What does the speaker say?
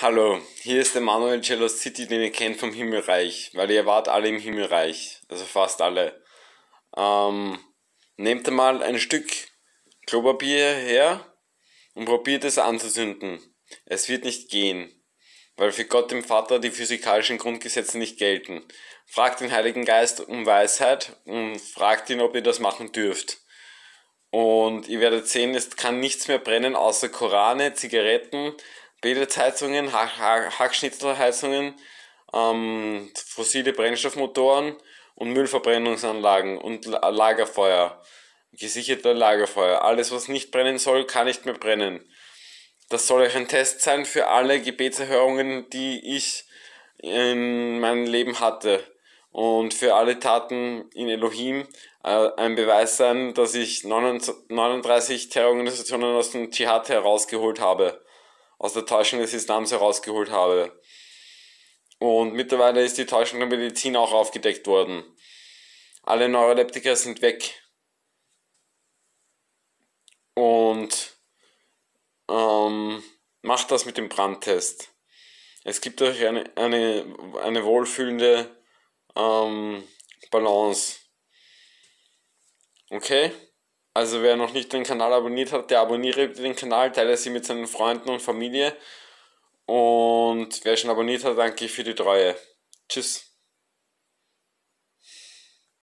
Hallo, hier ist der Manuel City, den ihr kennt vom Himmelreich, weil ihr wart alle im Himmelreich, also fast alle. Ähm, nehmt einmal ein Stück Klopapier her und probiert es anzusünden. Es wird nicht gehen, weil für Gott dem Vater die physikalischen Grundgesetze nicht gelten. Fragt den Heiligen Geist um Weisheit und fragt ihn, ob ihr das machen dürft. Und ihr werdet sehen, es kann nichts mehr brennen außer Korane, Zigaretten, Pelletsheizungen, Hackschnitzelheizungen, ähm, fossile Brennstoffmotoren und Müllverbrennungsanlagen und Lagerfeuer, gesicherter Lagerfeuer. Alles, was nicht brennen soll, kann nicht mehr brennen. Das soll euch ein Test sein für alle Gebetserhörungen, die ich in meinem Leben hatte. Und für alle Taten in Elohim äh, ein Beweis sein, dass ich 39 Terrororganisationen aus dem Dschihad herausgeholt habe aus der Täuschung des Islams herausgeholt habe. Und mittlerweile ist die Täuschung der Medizin auch aufgedeckt worden. Alle Neuroleptiker sind weg. Und ähm, macht das mit dem Brandtest. Es gibt euch eine, eine, eine wohlfühlende ähm, Balance. Okay? Also wer noch nicht den Kanal abonniert hat, der abonniere den Kanal, teile sie mit seinen Freunden und Familie. Und wer schon abonniert hat, danke für die Treue. Tschüss.